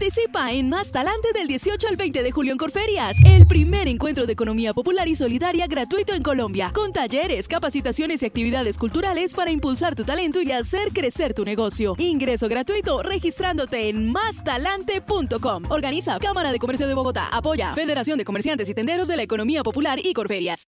Participa en Más Talante del 18 al 20 de julio en Corferias, el primer encuentro de economía popular y solidaria gratuito en Colombia, con talleres, capacitaciones y actividades culturales para impulsar tu talento y hacer crecer tu negocio. Ingreso gratuito registrándote en MastaLante.com. Organiza Cámara de Comercio de Bogotá, apoya Federación de Comerciantes y Tenderos de la Economía Popular y Corferias.